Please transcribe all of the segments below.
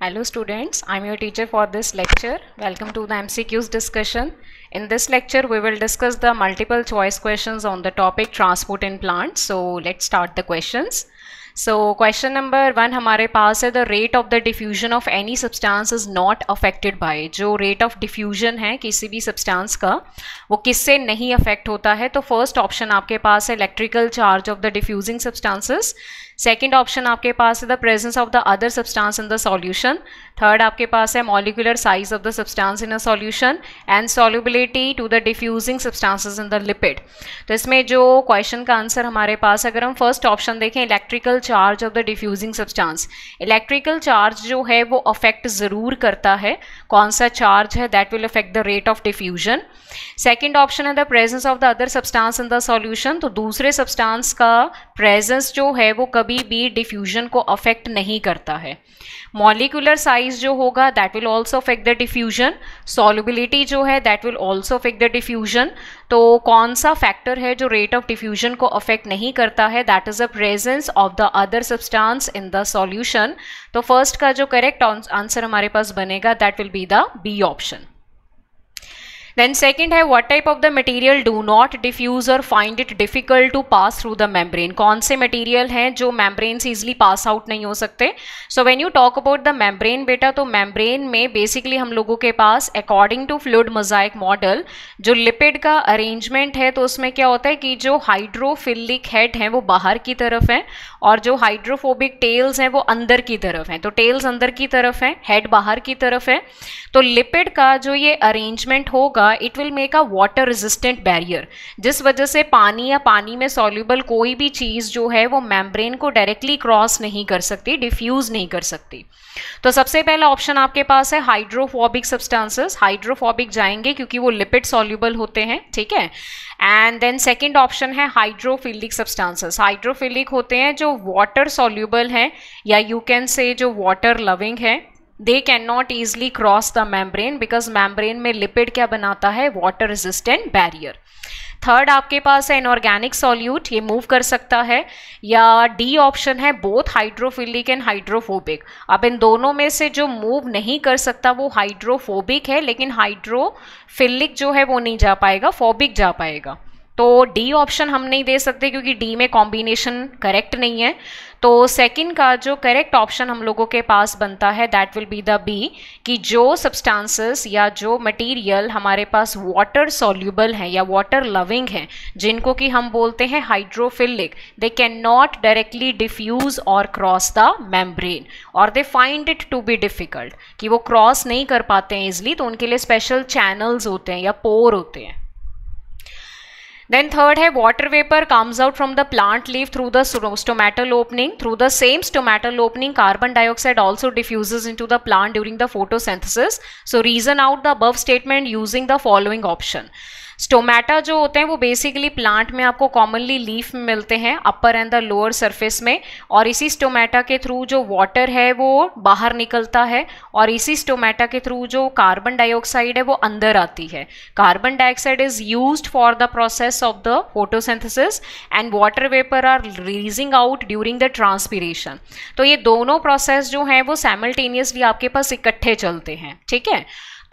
Hello students, I am your teacher for this lecture. Welcome to the MCQs discussion. In this lecture, we will discuss the multiple choice questions on the topic transport in plants. So let's start the questions. So question number one हमारे पास है the rate of the diffusion of any substance is not affected by जो rate of diffusion है किसी भी substance का वो किससे नहीं अफेक्ट होता है तो फर्स्ट ऑप्शन आपके पास है electrical charge of the diffusing substances second option आपके पास है the presence of the other substance in the solution third आपके पास है molecular size of the substance in a solution and solubility to the diffusing substances in the lipid तो इसमें जो question का आंसर हमारे पास अगर हम फर्स्ट ऑप्शन देखें electrical charge of the diffusing substance electrical charge जो है वो अफेक्ट ज़रूर करता है कौन सा चार्ज है that will affect the rate of diffusion second option है the presence of the other substance in the solution तो दूसरे सब्सटेंस का प्रेजेंस जो है वो कभी भी डिफ्यूजन को अफेक्ट नहीं करता है मॉलिकुलर साइज साइज जो होगा that will also affect the diffusion solubility जो है that will also affect the diffusion तो कौन सा फैक्टर है जो रेट ऑफ डिफ्यूजन को अफेक्ट नहीं करता है that is a presence of the other substance in the solution तो फर्स्ट का जो करेक्ट आंसर हमारे पास बनेगा that will be the B option then second है what type of the material do not diffuse और find it difficult to pass through the membrane कौन से मटीरियल हैं जो मेम्ब्रेन से ईजिली पास आउट नहीं हो सकते so when you talk about the membrane बेटा तो मेम्ब्रेन में बेसिकली हम लोगों के पास according to fluid mosaic model जो लिपिड का अरेंजमेंट है तो उसमें क्या होता है कि जो हाइड्रोफिलिक हेड हैं वो बाहर की तरफ है और जो हाइड्रोफोबिक टेल्स हैं वो अंदर की तरफ हैं तो टेल्स अंदर की तरफ हैं हेड बाहर की तरफ है तो लिपिड का जो ये अरेंजमेंट होगा होगा it will make a water resistant barrier जिस वजह से पानी या पानी में सॉल्यूबल कोई भी चीज़ जो है वो मेम्ब्रेन को डायरेक्टली क्रॉस नहीं कर सकती डिफ्यूज़ नहीं कर सकती तो सबसे पहला ऑप्शन आपके पास है हाइड्रोफोबिक सब्सटेंसेस हाइड्रोफोबिक जाएंगे क्योंकि वो लिपिड सॉल्यूबल होते हैं ठीक है एंड देन सेकेंड ऑप्शन है हाइड्रोफिलिक सब्सटेंसेस हाइड्रोफिलिक होते हैं जो वाटर सॉल्यूबल हैं या यू कैन से जो वाटर लविंग है they can not easily cross the membrane because membrane में लिपिड क्या बनाता है वाटर रेजिस्टेंट बैरियर थर्ड आपके पास है इनऑर्गेनिक सॉल्यूट ये मूव कर सकता है या डी ऑप्शन है बोथ हाइड्रोफिलिक एंड हाइड्रोफोबिक अब इन दोनों में से जो मूव नहीं कर सकता वो हाइड्रोफोबिक है लेकिन हाइड्रोफिलिक जो है वो नहीं जा पाएगा फोबिक जा पाएगा तो डी ऑप्शन हम नहीं दे सकते क्योंकि डी में कॉम्बिनेशन करेक्ट नहीं है तो सेकंड का जो करेक्ट ऑप्शन हम लोगों के पास बनता है that will be the B कि जो सब्सटेंसेस या जो मटेरियल हमारे पास वाटर सॉल्यूबल हैं या वाटर लविंग हैं जिनको कि हम बोलते हैं hydrophilic they can not directly diffuse और क्रॉस द मेम्ब्रेन और they find it to be difficult कि वो क्रॉस नहीं कर पाते हैं इजली तो उनके लिए स्पेशल चैनल्स होते हैं या पोर होते हैं Then third है water vapor comes out from the plant leaf through the stomatal opening. Through the same stomatal opening, carbon dioxide also diffuses into the plant during the photosynthesis. So reason out the above statement using the following option. Stomata जो होते हैं वो basically plant में आपको commonly leaf में मिलते हैं upper and the lower surface में और इसी स्टोमेटा के थ्रू जो वाटर है वो बाहर निकलता है और इसी स्टोमेटा के थ्रू जो कार्बन डाइऑक्साइड है वो अंदर आती है carbon dioxide is use for the process of the photosynthesis and water vapour are releasing out during the transpiration तो ये दोनों प्रोसेस जो हैं वो सैमल्टेनियसली आपके पास इकट्ठे चलते हैं ठीक है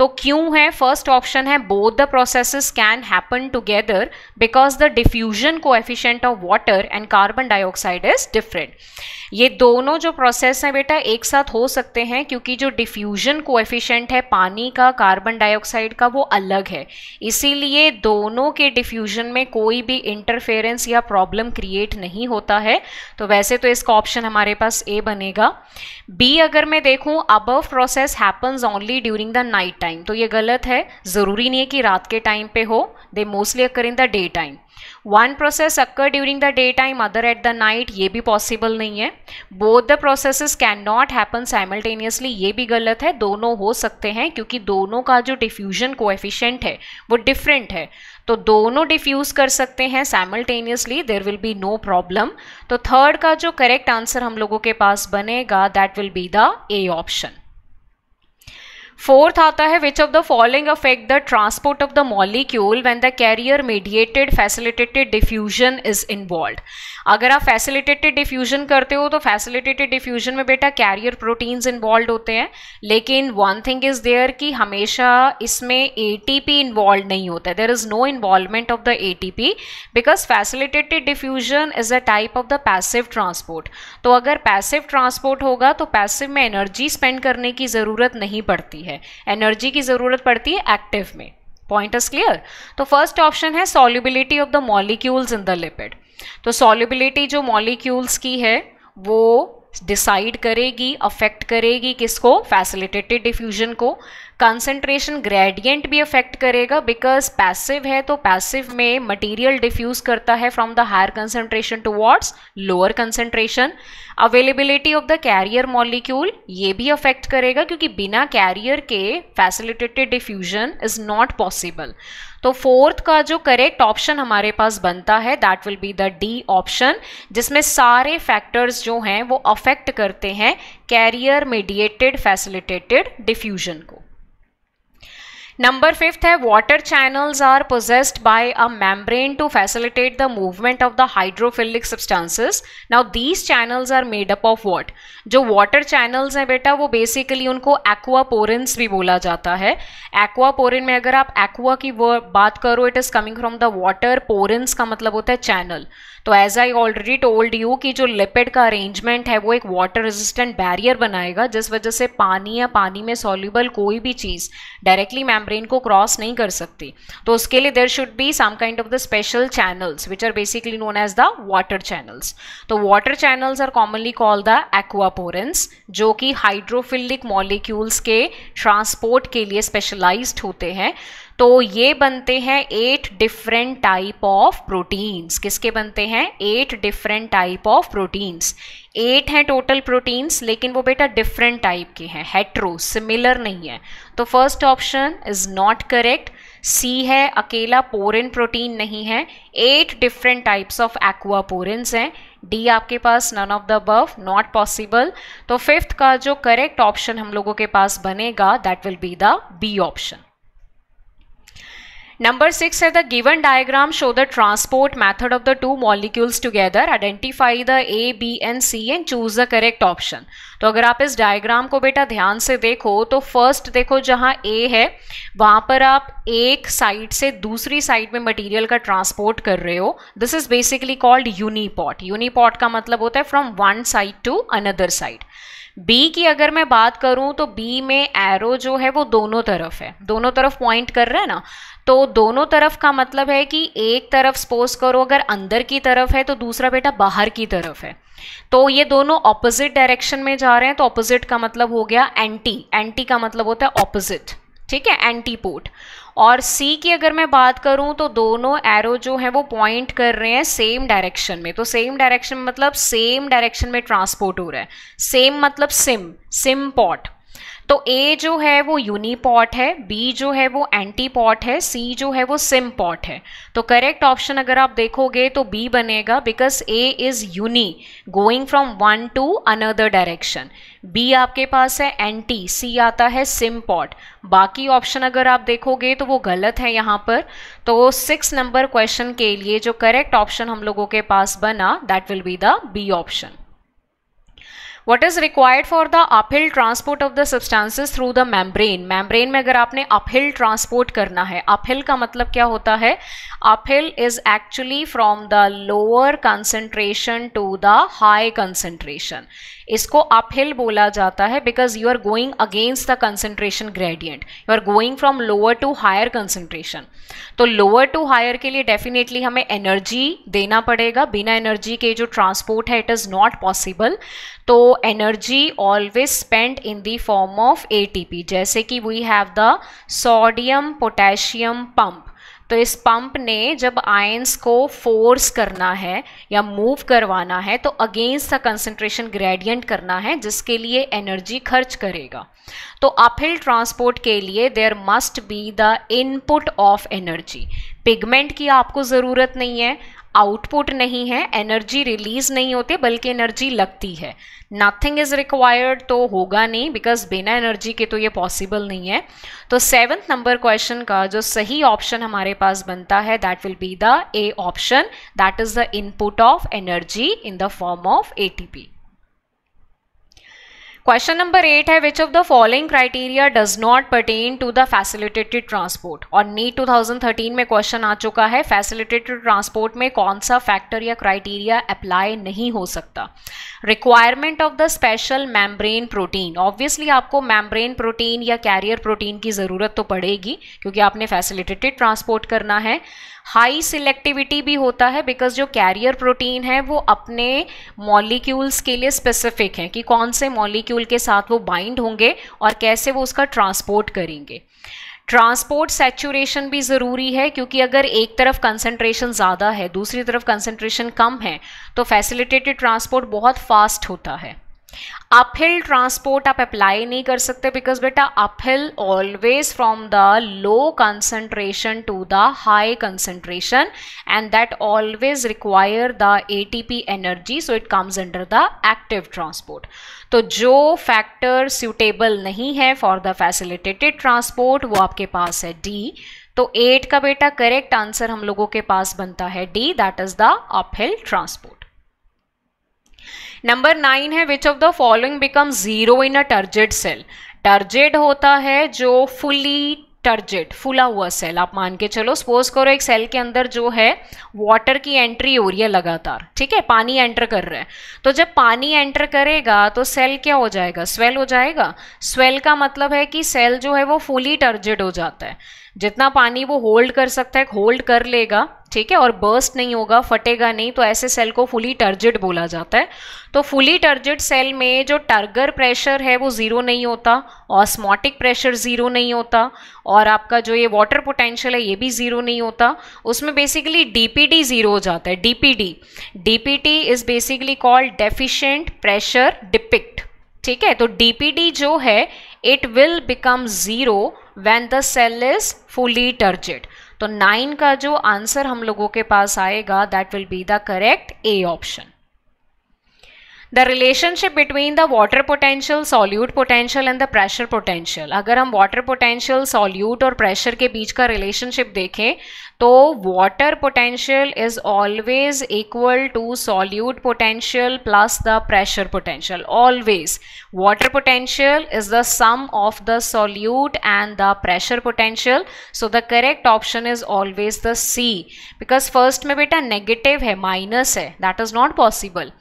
तो क्यों है फर्स्ट ऑप्शन है both the processes can happen together because the diffusion coefficient of water and carbon dioxide is different ये दोनों जो प्रोसेस हैं बेटा एक साथ हो सकते हैं क्योंकि जो डिफ्यूजन कोएफिशिएंट है पानी का कार्बन डाइऑक्साइड का वो अलग है इसीलिए दोनों के डिफ्यूजन में कोई भी इंटरफेरेंस या प्रॉब्लम क्रिएट नहीं होता है तो वैसे तो इसका ऑप्शन हमारे पास ए बनेगा बी अगर मैं देखूँ above process happens only during the night time time तो ये गलत है ज़रूरी नहीं है कि रात के टाइम पे हो they mostly occur in the day time one process occur during the day time other at the night ये भी पॉसिबल नहीं है both the process can not happen simultaneously ये भी गलत है दोनों हो सकते हैं क्योंकि दोनों का जो डिफ्यूजन एफिशेंट है वो डिफरेंट है तो दोनों डिफ्यूज़ कर सकते हैं simultaneously there will be no problem तो थर्ड का जो करेक्ट आंसर हम लोगों के पास बनेगा that will be the A option fourth आता है which of the following affect the transport of the molecule when the carrier mediated facilitated diffusion is involve अगर आप फैसिलिटेटेड डिफ्यूजन करते हो तो फैसिलिटेटेड डिफ्यूजन में बेटा कैरियर प्रोटीन्स इन्वॉल्व होते हैं लेकिन वन थिंग इज देयर कि हमेशा इसमें ए टी पी इन्वॉल्व नहीं होता है there is no involvement of the A T P because facilitated diffusion is a type of the passive transport तो अगर पैसिव ट्रांसपोर्ट होगा तो पैसिव में एनर्जी स्पेंड करने की ज़रूरत नहीं पड़ती है है एनर्जी की ज़रूरत पड़ती है एक्टिव में पॉइंट इज क्लियर तो फर्स्ट ऑप्शन है solubility of the molecules in the lipid तो सॉल्युबिलिटी जो मॉलिक्यूल्स की है वो डिसाइड करेगी अफेक्ट करेगी किसको फैसिलिटेटेड डिफ्यूजन को कंसेंट्रेशन ग्रेडियंट भी अफेक्ट करेगा बिकॉज पैसिव है तो पैसिव में मटेरियल डिफ्यूज करता है from the higher to towards lower concentration availability of the carrier molecule ये भी अफेक्ट करेगा क्योंकि बिना कैरियर के facilitated diffusion is not possible तो फोर्थ का जो करेक्ट ऑप्शन हमारे पास बनता है that will be the D option जिसमें सारे फैक्टर्स जो हैं वो अफेक्ट करते हैं कैरियर मीडिएटेड फैसिलिटेटेड डिफ्यूजन को नंबर फिफ्थ है water channels are possessed by a membrane to facilitate the movement of the hydrophilic substances now these channels are made up of what जो water channels हैं बेटा वो basically उनको एक्वापोरेंस भी बोला जाता है एक्वापोरिन में अगर आप एक्वा की बात करो it is coming from the water porins का मतलब होता है चैनल तो as I already told you कि जो लिपिड का अरेंजमेंट है वो एक वाटर रेजिस्टेंट बैरियर बनाएगा जिस वजह से पानी या पानी में सॉल्यूबल कोई भी चीज़ डायरेक्टली मेम्ब्रेन को क्रॉस नहीं कर सकती तो उसके लिए there should be some kind of the special channels which are basically known as the water channels तो water channels are commonly call the aquaporins जो कि हाइड्रोफिलिक मॉलिक्यूल्स के ट्रांसपोर्ट के लिए स्पेशलाइज्ड होते हैं तो ये बनते हैं eight different type of proteins किसके बनते हैं eight different type of proteins eight हैं टोटल प्रोटीन्स लेकिन वो बेटा डिफरेंट टाइप के हैं हेट्रो सिमिलर नहीं है तो first option is not correct C है अकेला पोरिन प्रोटीन नहीं है at different types of aquaporins हैं डी आपके पास none of the above not possible तो फिफ्थ का जो करेक्ट ऑप्शन हम लोगों के पास बनेगा that will be the B option Number 6 है the given diagram show the transport method of the two molecules together. Identify the A, B and C and choose the correct option. तो अगर आप इस डायग्राम को बेटा ध्यान से देखो तो फर्स्ट देखो जहाँ ए है वहाँ पर आप एक साइड से दूसरी साइड में मटेरियल का ट्रांसपोर्ट कर रहे हो this is basically called uniport uniport का मतलब होता है from one side to another side B की अगर मैं बात करूं तो बी में एरो जो है वो दोनों तरफ है दोनों तरफ पॉइंट कर रहा है ना तो दोनों तरफ का मतलब है कि एक तरफ सपोज करो अगर अंदर की तरफ है तो दूसरा बेटा बाहर की तरफ है तो ये दोनों ऑपोजिट डायरेक्शन में जा रहे हैं तो ऑपोजिट का मतलब हो गया एंटी एंटी का मतलब होता है ऑपोजिट ठीक है एंटी पोर्ट और सी की अगर मैं बात करूं तो दोनों एरो जो है वो पॉइंट कर रहे हैं सेम डायरेक्शन में तो सेम डायरेक्शन मतलब सेम डायरेक्शन में ट्रांसपोर्ट हो रहा है सेम मतलब सिम सिम पॉट तो ए जो है वो यूनिपॉट है बी जो है वो एंटीपॉट है सी जो है वो सिम पॉट है तो करेक्ट ऑप्शन अगर आप देखोगे तो बी बनेगा because A is uni going from one to another direction B आपके पास है एंटी सी आता है सिम पॉट बाकी ऑप्शन अगर आप देखोगे तो वो गलत है यहाँ पर तो सिक्स नंबर क्वेश्चन के लिए जो करेक्ट ऑप्शन हम लोगों के पास बना that will be the B option what is required for the uphill transport of the substances through the membrane membrane में अगर आपने अपहिल ट्रांसपोर्ट करना है अपहिल का मतलब क्या होता है uphill is actually from the lower concentration to the high concentration इसको अपहिल बोला जाता है because you are going against the concentration gradient you are going from lower to higher concentration तो लोअर टू हायर के लिए definitely हमें energy देना पड़ेगा बिना एनर्जी के जो ट्रांसपोर्ट है इट इज़ नॉट पॉसिबल तो energy always spend in the form of ATP जैसे कि we have the sodium potassium pump तो इस पंप ने जब आयंस को फोर्स करना है या मूव करवाना है तो अगेंस्ट द कंसंट्रेशन ग्रेडियंट करना है जिसके लिए एनर्जी खर्च करेगा तो अपहिल ट्रांसपोर्ट के लिए there must be the input of energy pigment की आपको ज़रूरत नहीं है आउटपुट नहीं है एनर्जी रिलीज नहीं होती बल्कि एनर्जी लगती है नथिंग इज़ रिक्वायर्ड तो होगा नहीं बिकॉज बिना एनर्जी के तो ये पॉसिबल नहीं है तो सेवन्थ नंबर क्वेश्चन का जो सही ऑप्शन हमारे पास बनता है that will be the A option that is the input of energy in the form of A T P question number eight है which of the following criteria does not pertain to the facilitated transport और NEET 2013 में question आ चुका है facilitated transport में कौन सा factor या क्राइटेरिया अप्लाई नहीं हो सकता requirement of the special membrane protein obviously आपको मैमब्रेन प्रोटीन या कैरियर प्रोटीन की ज़रूरत तो पड़ेगी क्योंकि आपने फैसिलिटेटेड ट्रांसपोर्ट करना है हाई सिलेक्टिविटी भी होता है बिकॉज जो कैरियर प्रोटीन है वो अपने मॉलिक्यूल्स के लिए स्पेसिफिक है कि कौन से मॉलिक्यूल मॉलिक्यूल के साथ वो बाइंड होंगे और कैसे वो उसका ट्रांसपोर्ट करेंगे ट्रांसपोर्ट सेचुरेशन भी ज़रूरी है क्योंकि अगर एक तरफ कंसंट्रेशन ज़्यादा है दूसरी तरफ कंसंट्रेशन कम है तो फैसिलिटेटेड ट्रांसपोर्ट बहुत फास्ट होता है अपहिल ट्रांसपोर्ट आप अप्लाई नहीं कर सकते बिकॉज बेटा uphill always from the low concentration to the high concentration and that always require the ATP energy so it comes under the active transport तो जो फैक्टर सूटेबल नहीं है फॉर द फैसिलिटेटेड ट्रांसपोर्ट वो आपके पास है D तो eight का बेटा करेक्ट आंसर हम लोगों के पास बनता है D that is the uphill transport number nine है which of the following become zero in a turgid cell turgid होता है जो फुली टर्जेड फुला हुआ सेल आप मान के चलो सपोज करो एक सेल के अंदर जो है वाटर की एंट्री हो रही है लगातार ठीक है पानी एंटर कर रहा है तो जब पानी एंटर करेगा तो सेल क्या हो जाएगा स्वेल हो जाएगा स्वेल का मतलब है कि सेल जो है वो फुली टर्जेड हो जाता है जितना पानी वो होल्ड कर सकता है होल्ड कर लेगा ठीक है और बर्स्ट नहीं होगा फटेगा नहीं तो ऐसे सेल को फुली टर्जिड बोला जाता है तो फुली टर्जिड सेल में जो टर्गर प्रेशर है वो ज़ीरो नहीं होता ऑस्मोटिक प्रेशर ज़ीरो नहीं होता और आपका जो ये वाटर पोटेंशियल है ये भी ज़ीरो नहीं होता उसमें बेसिकली डीपीडी ज़ीरो हो जाता है DPD DPT is basically called diffusion pressure deficit ठीक है तो डीपीडी जो है it will become zero when the cell is fully turgid तो नाइन का जो आंसर हम लोगों के पास आएगा that will be the correct A option the relationship between the water potential solute potential and the pressure potential अगर हम वाटर पोटेंशियल सॉल्यूट और प्रेशर के बीच का रिलेशनशिप देखें तो water potential is always equal to solute potential plus the pressure potential always water potential is the sum of the solute and the pressure potential so the correct option is always the C because first में बेटा negative है minus है that is not possible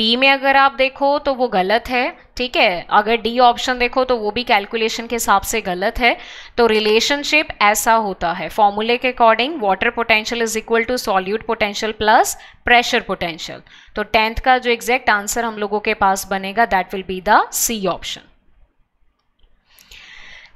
B में अगर आप देखो तो वो गलत है ठीक है अगर डी ऑप्शन देखो तो वो भी कैलकुलेशन के हिसाब से गलत है तो रिलेशनशिप ऐसा होता है फॉर्मूले के according water potential is equal to solute potential plus pressure potential तो टेंथ का जो एग्जैक्ट आंसर हम लोगों के पास बनेगा that will be the C option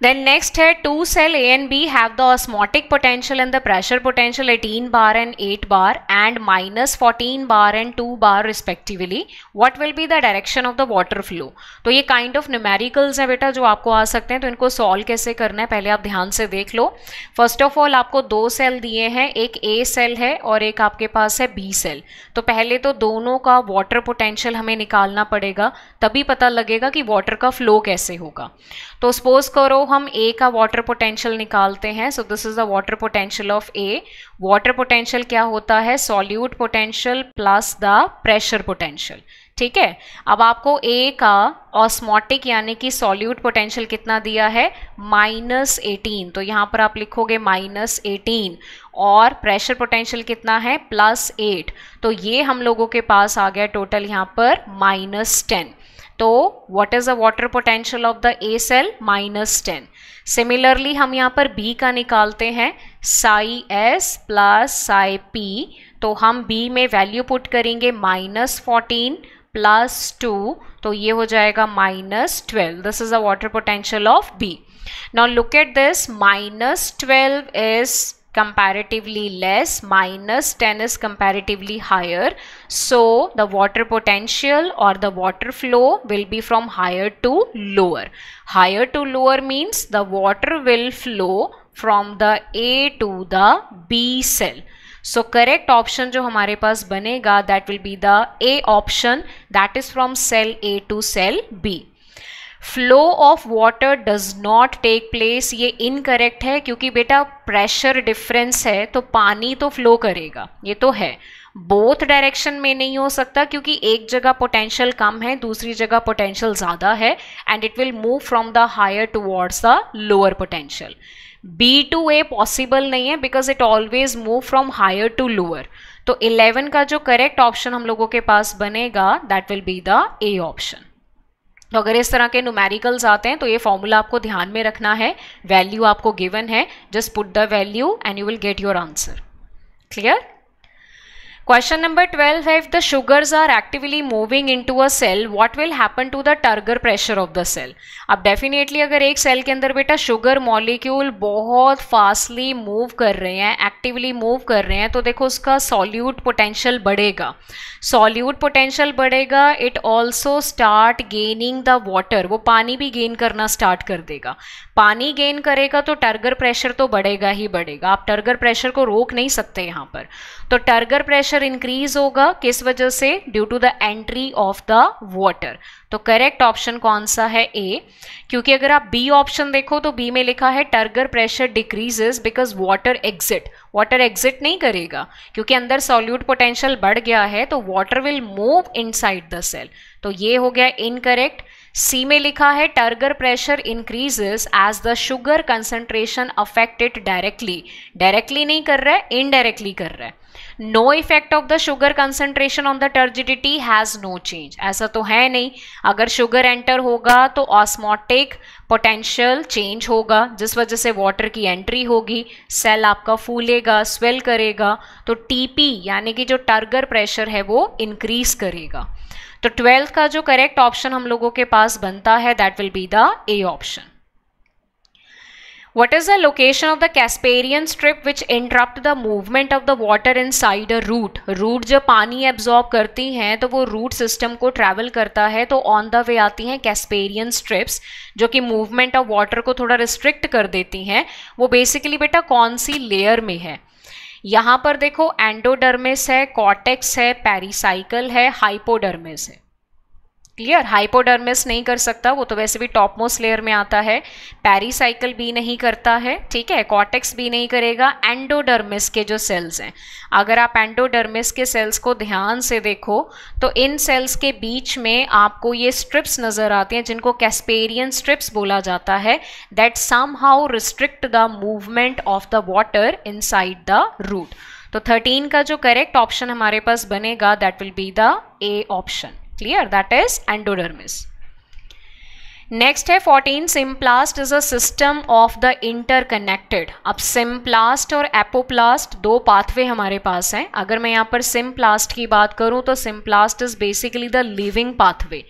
then next है two cell A and B have the osmotic potential and the pressure potential eighteen bar and eight bar and minus fourteen bar and two bar respectively what will be the direction of the water flow तो ये kind of numericals है बेटा जो आपको आ सकते हैं तो इनको सॉल्व कैसे करना है पहले आप ध्यान से देख लो फर्स्ट ऑफ ऑल आपको दो सेल दिए हैं एक ए सेल है और एक आपके पास है बी सेल तो पहले तो दोनों का वॉटर पोटेंशियल हमें निकालना पड़ेगा तभी पता लगेगा कि वाटर का फ्लो कैसे होगा तो सपोज करो हम ए का वाटर पोटेंशियल निकालते हैं so this is the water potential of A water potential क्या होता है solute potential plus the pressure potential ठीक है अब आपको ए का ऑस्मोटिक यानी कि सॉल्यूट पोटेंशियल कितना दिया है माइनस एटीन तो यहाँ पर आप लिखोगे माइनस एटीन और प्रेशर पोटेंशियल कितना है प्लस एट तो ये हम लोगों के पास आ गया टोटल यहाँ पर माइनस टेन तो what is the water potential of the A cell minus ten similarly हम यहाँ पर बी का निकालते हैं psi S plus psi P तो हम बी में वैल्यू पुट करेंगे माइनस फोर्टीन प्लस टू तो ये हो जाएगा minus twelve this is the water potential of B now look at this minus twelve is comparatively less minus 10 is comparatively higher so the water potential or the water flow will be from higher to lower higher to lower means the water will flow from the a to the b cell so correct option jo hamare paas banega that will be the a option that is from cell a to cell b flow of water does not take place ये incorrect है क्योंकि बेटा pressure difference है तो पानी तो flow करेगा ये तो है बोथ डायरेक्शन में नहीं हो सकता क्योंकि एक जगह पोटेंशियल कम है दूसरी जगह पोटेंशियल ज़्यादा है and it will move from the higher towards the lower potential B to A possible नहीं है because it always move from higher to lower तो 11 का जो करेक्ट ऑप्शन हम लोगों के पास बनेगा that will be the A option तो अगर इस तरह के नुमेरिकल्स आते हैं तो ये फॉर्मूला आपको ध्यान में रखना है वैल्यू आपको गिवन है just put the value and you will get your answer clear question number twelve है if the sugars are actively moving into a cell what will happen to the turgor pressure of the cell अब definitely अगर एक cell के अंदर बेटा sugar molecule बहुत fastly move कर रहे हैं एक्टिवली मूव कर रहे हैं तो देखो उसका सॉल्यूट पोटेंशियल बढ़ेगा सॉल्यूट पोटेंशियल बढ़ेगा it also start gaining the water वो पानी भी गेन करना स्टार्ट कर देगा पानी गेन करेगा तो टर्गर प्रेशर तो बढ़ेगा ही बढ़ेगा आप टर्गर प्रेशर को रोक नहीं सकते यहाँ पर तो टर्गर प्रेशर इंक्रीज होगा किस वजह से due to the entry of the water तो करेक्ट ऑप्शन कौन सा है ए क्योंकि अगर आप बी ऑप्शन देखो तो बी में लिखा है turgor pressure decrease because water exit water exit नहीं करेगा क्योंकि अंदर सॉल्यूट पोटेंशियल बढ़ गया है तो water will move inside the cell तो ये हो गया इनकरेक्ट सी में लिखा है turgor pressure increases as the sugar concentration affected directly directly नहीं कर रहा है इनडायरेक्टली कर रहा है no effect of the sugar concentration on the turgidity has no change ऐसा तो है नहीं अगर शुगर एंटर होगा तो ऑस्मोटिक पोटेंशियल चेंज होगा जिस वजह से वाटर की एंट्री होगी सेल आपका फूलेगा स्वेल करेगा तो टीपी यानी कि जो टर्गर प्रेशर है वो इंक्रीज करेगा तो ट्वेल्थ का जो करेक्ट ऑप्शन हम लोगों के पास बनता है that will be the A option what is the location of the Casparian strip which interrupt the movement of the water inside a root root जब पानी एब्जॉर्ब करती हैं तो वो रूट सिस्टम को ट्रेवल करता है तो ऑन द वे आती हैं कैस्पेरियन स्ट्रिप्स जो कि मूवमेंट ऑफ वाटर को थोड़ा रिस्ट्रिक्ट कर देती हैं वो बेसिकली बेटा कौन सी लेयर में है यहाँ पर देखो एंडोडर्मिस है कॉटेक्स है पेरिसाइकल है हाइपोडर्मिस है क्लियर हाइपोडर्मिस नहीं कर सकता वो तो वैसे भी टॉप मोस्ट लेयर में आता है पैरीसाइकिल भी नहीं करता है ठीक है कॉटेक्स भी नहीं करेगा एंडोडर्मिस के जो सेल्स हैं अगर आप एंडोडर्मिस के सेल्स को ध्यान से देखो तो इन सेल्स के बीच में आपको ये स्ट्रिप्स नज़र आते हैं जिनको कैस्पेरियन स्ट्रिप्स बोला जाता है that somehow restrict the movement of the water in the root तो 13 का जो करेक्ट ऑप्शन हमारे पास बनेगा that will be the A option clear that is endodermis next है fourteen symplast is a system of the interconnected अब symplast और apoplast दो पाथवे हमारे पास हैं अगर मैं यहाँ पर सिम्प्लास्ट की बात करूँ तो symplast is basically the living pathway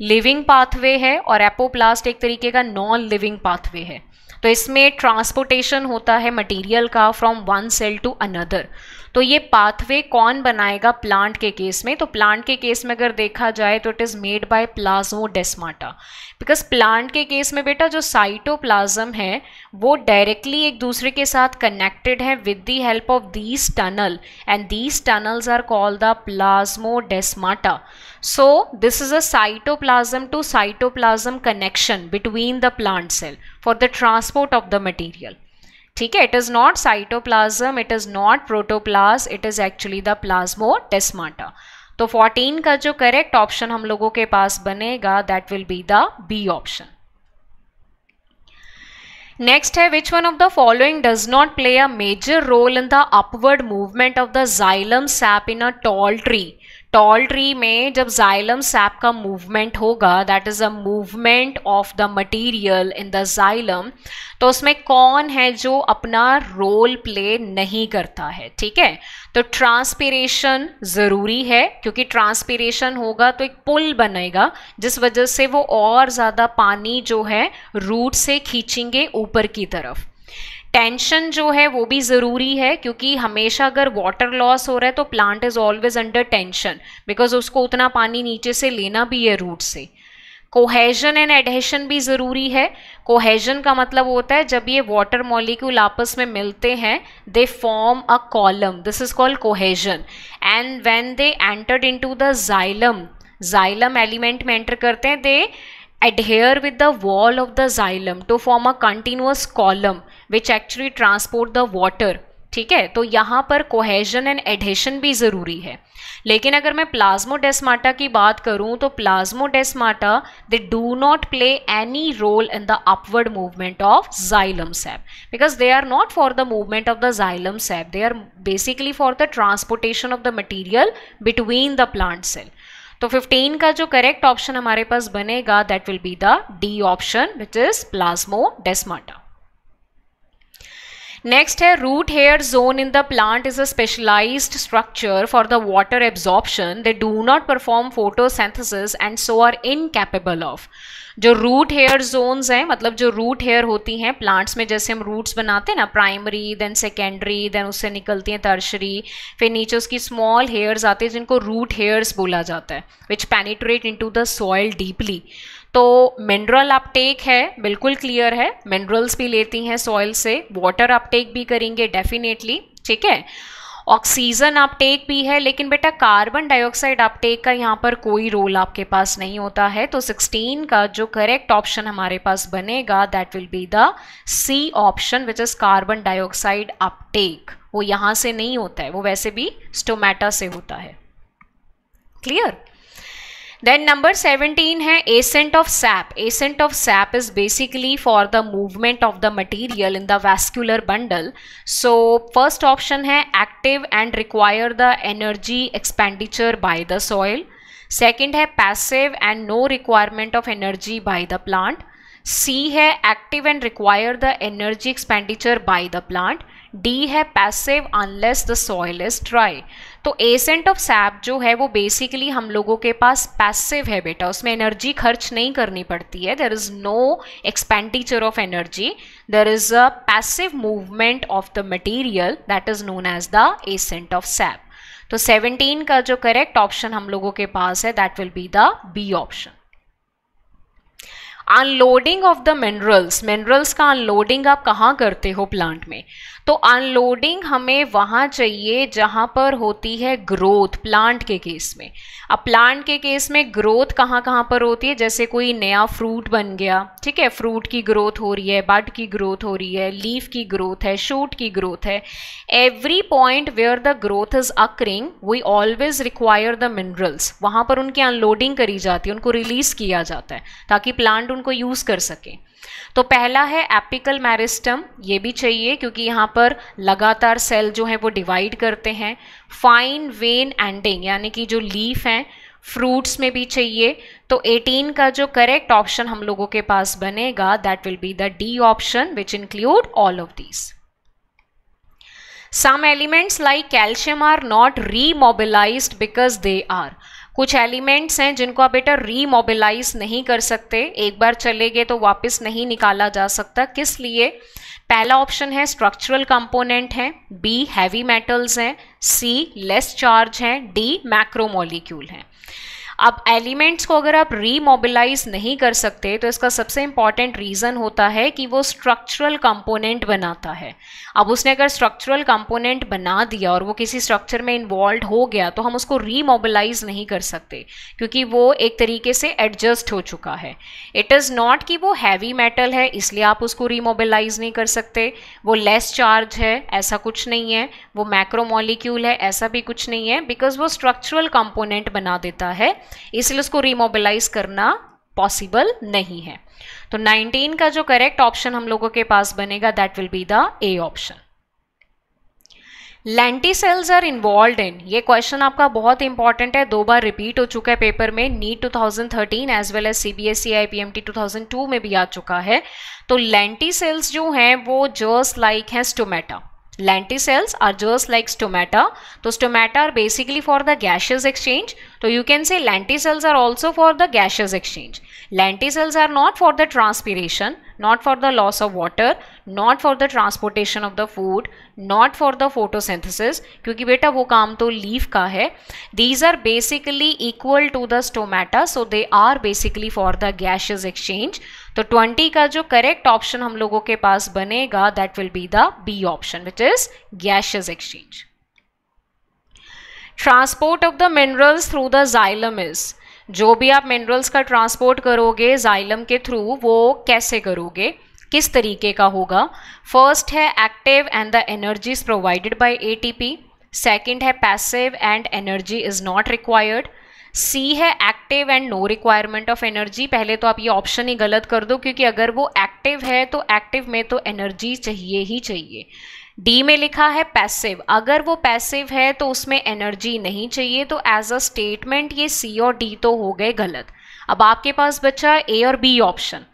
living pathway है और एपोप्लास्ट एक तरीके का नॉन लिविंग पाथवे है तो इसमें ट्रांसपोर्टेशन होता है मटीरियल का from one cell to another तो ये पाथवे कौन बनाएगा प्लांट के केस में तो प्लांट के केस में अगर देखा जाए तो it is made by plasmodesmata because plant के केस में बेटा जो साइटोप्लाज्म है वो डायरेक्टली एक दूसरे के साथ कनेक्टेड है with the help of these tunnel and these tunnels are called the plasmodesmata so this is a cytoplasm to cytoplasm connection between the plant cell for the transport of the material ठीक है it is not cytoplasm it is not protoplasm it is actually the plasmodesmata तो 14 का जो correct option हम लोगों के पास बनेगा that will be the B option next है which one of the following does not play a major role in the upward movement of the xylem sap in a tall tree tall tree में जब xylem sap का movement होगा that is a movement of the material in the xylem तो उसमें कौन है जो अपना रोल प्ले नहीं करता है ठीक है तो ट्रांसपीरेशन ज़रूरी है क्योंकि ट्रांसपीरेशन होगा तो एक पुल बनेगा जिस वजह से वो और ज़्यादा पानी जो है रूट से खींचेंगे ऊपर की तरफ टेंशन जो है वो भी ज़रूरी है क्योंकि हमेशा अगर वाटर लॉस हो रहा है तो plant is always under tension because उसको उतना पानी नीचे से लेना भी है रूट से कोहेजन एंड एडहेशन भी ज़रूरी है कोहेजन का मतलब होता है जब ये वाटर मॉलिक्यूल आपस में मिलते हैं they form a column this is called cohesion and when they entered into the xylem xylem element में एंटर करते हैं दे adhere with the wall of the xylem to form a continuous column which actually transport the water ठीक है तो यहाँ पर cohesion and adhesion भी ज़रूरी है लेकिन अगर मैं प्लाज्मोडेस्माटा की बात करूँ तो plasmodesmata they do not play any role in the upward movement of xylem sap because they are not for the movement of the xylem sap they are basically for the transportation of the material between the plant cell तो 15 का जो correct option हमारे पास बनेगा that will be the D option which is plasmodesmata next है root hair zone in the plant is a specialized structure for the water absorption they do not perform photosynthesis and so are incapable of जो root hair zones हैं मतलब जो root hair होती हैं plants में जैसे हम रूट्स बनाते हैं ना प्राइमरी देन सेकेंडरी देन उससे निकलती हैं तर्शरी फिर नीचे उसकी स्मॉल हेयर्स आते हैं जिनको रूट हेयर्स बोला जाता है which penetrate into the soil deeply तो मिनरल अपटेक है बिल्कुल क्लियर है मिनरल्स भी लेती हैं सॉइल से वाटर अपटेक भी करेंगे डेफिनेटली ठीक है ऑक्सीजन अपटेक भी है लेकिन बेटा कार्बन डाइऑक्साइड अपटेक का यहाँ पर कोई रोल आपके पास नहीं होता है तो 16 का जो करेक्ट ऑप्शन हमारे पास बनेगा that will be the C option which is carbon dioxide uptake वो यहाँ से नहीं होता है वो वैसे भी स्टोमेटा से होता है क्लियर देन नंबर 17 है ascent of sap ascent of sap is basically for the movement of the material in the vascular bundle so first option है active and require the energy expenditure by the soil second है passive and no requirement of energy by the plant C है active and require the energy expenditure by the plant D है passive unless the soil is dry तो ascent of sap जो है वो basically हम लोगों के पास पैसिव है बेटा उसमें एनर्जी खर्च नहीं करनी पड़ती है there is no expenditure of energy there is a passive movement of the material that is known as the ascent of sap तो 17 का जो करेक्ट ऑप्शन हम लोगों के पास है that will be the B option unloading of the minerals minerals का unloading आप कहाँ करते हो प्लांट में तो अनलोडिंग हमें वहाँ चाहिए जहाँ पर होती है ग्रोथ प्लांट के केस में अब प्लांट के केस में ग्रोथ कहाँ कहाँ पर होती है जैसे कोई नया फ्रूट बन गया ठीक है फ्रूट की ग्रोथ हो रही है बड की ग्रोथ हो रही है लीफ की ग्रोथ है शूट की ग्रोथ है every point where the growth is occurring we always require the minerals वहाँ पर उनकी अनलोडिंग करी जाती है उनको रिलीज किया जाता है ताकि प्लांट उनको यूज़ कर सकें तो पहला है एपिकल मैरिस्टम ये भी चाहिए क्योंकि यहाँ पर लगातार सेल जो है वो डिवाइड करते हैं फाइन वेन एंडिंग यानी कि जो लीफ हैं फ्रूट्स में भी चाहिए तो 18 का जो करेक्ट ऑप्शन हम लोगों के पास बनेगा that will be the D option which include all of these some elements like calcium are not remobilized because they are कुछ एलिमेंट्स हैं जिनको आप बेटा रीमोबिलाइज नहीं कर सकते एक बार चले गए तो वापस नहीं निकाला जा सकता किस लिए पहला ऑप्शन है स्ट्रक्चरल कंपोनेंट है बी हैवी मेटल्स हैं सी लेस चार्ज हैं डी मैक्रोमोलिक्यूल हैं अब एलिमेंट्स को अगर आप रीमोबिलाइज नहीं कर सकते तो इसका सबसे इम्पॉर्टेंट रीज़न होता है कि वो स्ट्रक्चरल कंपोनेंट बनाता है अब उसने अगर स्ट्रक्चरल कंपोनेंट बना दिया और वो किसी स्ट्रक्चर में इन्वॉल्व हो गया तो हम उसको रीमोबिलाइज नहीं कर सकते क्योंकि वो एक तरीके से एडजस्ट हो चुका है इट इज़ नॉट कि वो हैवी मेटल है इसलिए आप उसको रीमोबिलाइज नहीं कर सकते वो लेस चार्ज है ऐसा कुछ नहीं है वो मैक्रोमोलिक्यूल है ऐसा भी कुछ नहीं है बिकॉज वो स्ट्रक्चरल कंपोनेंट बना देता है इसलिए उसको रिमोबिलाइज करना पॉसिबल नहीं है तो 19 का जो करेक्ट ऑप्शन हम लोगों के पास बनेगा that will be the A option lenticels are involve in ये क्वेश्चन आपका बहुत इंपॉर्टेंट है दो बार रिपीट हो चुका है पेपर में NEET 2013 thousand thirteen as well as C B S C I P M T two में भी आ चुका है तो लेंटी सेल्स जो हैं वो जर्स लाइक हैं stomata Lenticels are just like stomata. So stomata are basically for the gaseous exchange. So you can say lenticels are also for the gaseous exchange. Lenticels are not for the transpiration. not for the loss of water, not for the transportation of the food, not for the photosynthesis kyunki beta wo kaam to leaf ka hai These are basically equal to the stomata so they are basically for the gaseous exchange तो 20 ka jo correct option hum logo ke paas banega that will be the B option which is gaseous exchange. Transport of the minerals through the xylem is जो भी आप minerals का transport करोगे xylem के through वो कैसे करोगे किस तरीके का होगा फर्स्ट है active and the energy is provided by ATP second है passive and energy is not required C है active and no requirement of energy पहले तो आप ये ऑप्शन ही गलत कर दो क्योंकि अगर वो एक्टिव है तो एक्टिव में तो एनर्जी चाहिए ही चाहिए डी में लिखा है पैसिव अगर वो पैसिव है तो उसमें एनर्जी नहीं चाहिए तो एज अ स्टेटमेंट ये सी और डी तो हो गए गलत अब आपके पास बचा ए और बी ऑप्शन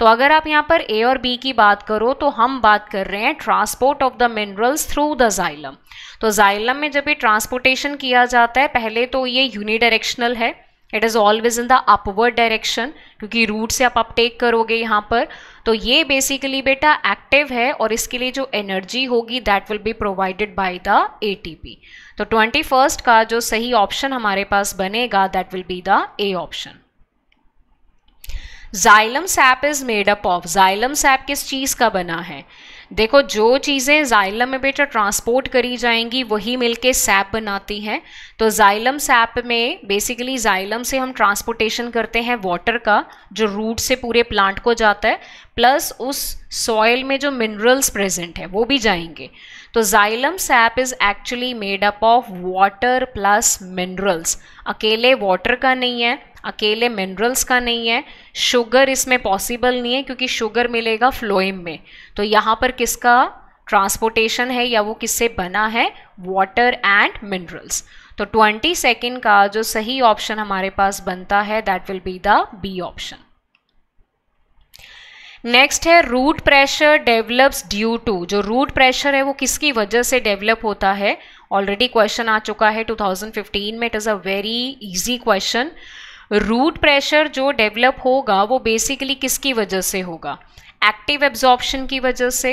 तो अगर आप यहाँ पर ए और बी की बात करो तो हम बात कर रहे हैं transport of the minerals through the xylem तो जाइलम में जब ये ट्रांसपोर्टेशन किया जाता है पहले तो ये यूनिडायरेक्शनल है it is always in the upward direction क्योंकि रूट से आप अपटेक करोगे यहाँ पर तो ये बेसिकली बेटा एक्टिव है और इसके लिए जो एनर्जी होगी that will be provided by the ATP तो ट्वेंटी फर्स्ट का जो सही ऑप्शन हमारे पास बनेगा that will be the A option xylem sap is made up of xylem sap किस चीज़ का बना है देखो जो चीज़ें जाइलम में बेटा ट्रांसपोर्ट करी जाएंगी वही मिलके सैप बनाती हैं तो जाइलम सैप में बेसिकली जाइलम से हम ट्रांसपोर्टेशन करते हैं वाटर का जो रूट से पूरे प्लांट को जाता है प्लस उस सॉयल में जो मिनरल्स प्रेजेंट है वो भी जाएंगे तो xylem sap is actually made up of water plus minerals अकेले वाटर का नहीं है अकेले मिनरल्स का नहीं है शुगर इसमें पॉसिबल नहीं है क्योंकि शुगर मिलेगा फ्लोइम में तो यहाँ पर किसका ट्रांसपोर्टेशन है या वो किससे बना है वाटर एंड मिनरल्स तो ट्वेंटी सेकेंड का जो सही ऑप्शन हमारे पास बनता है that will be the B option next है root pressure develops due to जो रूट प्रेशर है वो किसकी वजह से डेवलप होता है ऑलरेडी क्वेश्चन आ चुका है 2015 में it is a very easy question root pressure जो डेवलप होगा वो बेसिकली किसकी वजह से होगा एक्टिव एब्जॉर्प्शन की वजह से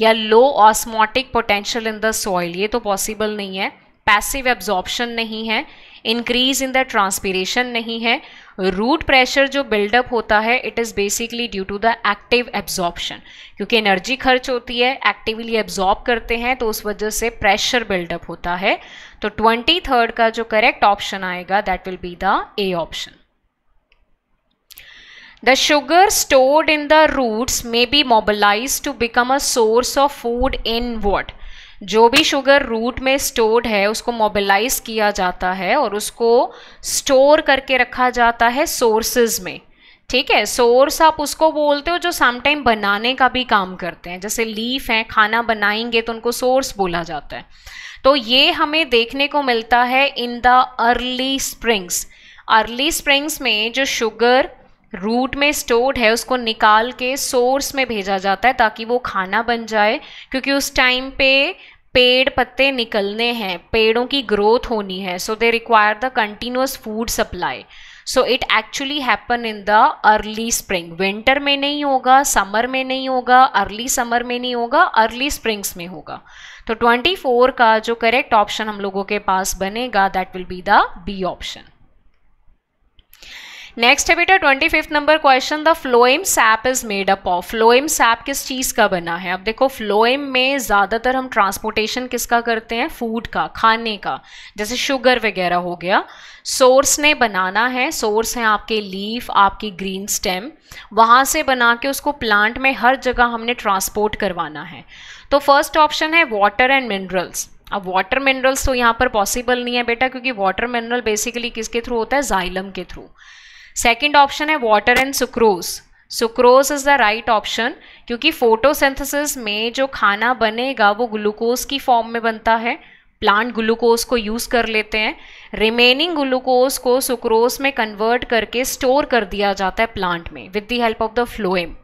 या low osmotic potential in the soil ये तो पॉसिबल नहीं है पैसिव एब्जॉर्प्शन नहीं है इंक्रीज इन द ट्रांसपीरेशन नहीं है रूट प्रेशर जो बिल्डअप होता है it is basically due to the active absorption क्योंकि एनर्जी खर्च होती है एक्टिवली एब्जॉर्ब करते हैं तो उस वजह से प्रेशर बिल्डअप होता है तो ट्वेंटी थर्ड का जो करेक्ट ऑप्शन आएगा that will be the A option the sugar stored in the roots may be mobilize to become a source of food in what जो भी शुगर रूट में stored है उसको मोबिलाइज किया जाता है और उसको स्टोर करके रखा जाता है सोर्सेज में ठीक है सोर्स आप उसको बोलते हो जो समटाइम बनाने का भी काम करते हैं जैसे लीफ है खाना बनाएंगे तो उनको सोर्स बोला जाता है तो ये हमें देखने को मिलता है in the early springs early springs में जो शुगर रूट में स्टोर्ड है उसको निकाल के सोर्स में भेजा जाता है ताकि वो खाना बन जाए क्योंकि उस टाइम पे पेड़ पत्ते निकलने हैं पेड़ों की ग्रोथ होनी है so they require the continuous food supply so it actually happen in the early spring winter में नहीं होगा समर में नहीं होगा अर्ली समर में नहीं होगा अर्ली स्प्रिंग्स में होगा तो 24 का जो करेक्ट ऑप्शन हम लोगों के पास बनेगा that will be the B option next है बेटा twenty fifth number question the phloem sap is made up of phloem sap किस चीज़ का बना है अब देखो फ्लोइम में ज़्यादातर हम ट्रांसपोर्टेशन किसका करते हैं फूड का खाने का जैसे शुगर वगैरह हो गया सोर्स ने बनाना है सोर्स है आपके लीफ आपकी ग्रीन स्टेम वहाँ से बना के उसको प्लांट में हर जगह हमने ट्रांसपोर्ट करवाना है तो फर्स्ट ऑप्शन है वाटर एंड मिनरल्स अब वाटर मिनरल्स तो यहाँ पर पॉसिबल नहीं है बेटा क्योंकि वाटर मिनरल बेसिकली किसके थ्रू होता है जाइलम के थ्रू सेकेंड ऑप्शन है water and sucrose sucrose is the right option क्योंकि फोटोसिंथेसिस में जो खाना बनेगा वो ग्लूकोज की फॉर्म में बनता है प्लांट ग्लूकोज को यूज़ कर लेते हैं रिमेनिंग ग्लूकोज को सुक्रोज में कन्वर्ट करके स्टोर कर दिया जाता है प्लांट में with the help of the phloem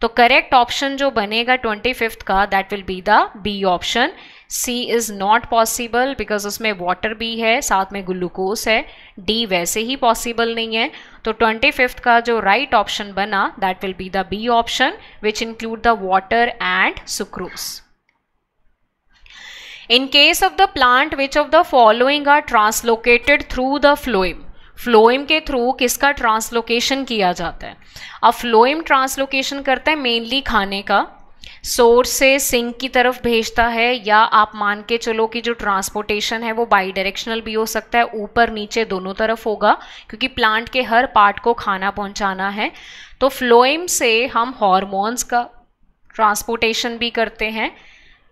तो करेक्ट ऑप्शन जो बनेगा ट्वेंटी फिफ्थ का that will be the B option C is not possible because उसमें वाटर भी है साथ में ग्लूकोज है डी वैसे ही पॉसिबल नहीं है तो ट्वेंटी फिफ्थ का जो राइट right ऑप्शन बना that will be the B option which include the water and sucrose in case of the plant which of the following are translocated through the phloem phloem के थ्रू किसका translocation किया जाता है अब phloem translocation करता है मेनली खाने का सोर्स से सिंक की तरफ भेजता है या आप मान के चलो कि जो ट्रांसपोर्टेशन है वो बाई डायरेक्शनल भी हो सकता है ऊपर नीचे दोनों तरफ होगा क्योंकि प्लांट के हर पार्ट को खाना पहुंचाना है तो फ्लोइम से हम हॉर्मोन्स का ट्रांसपोर्टेशन भी करते हैं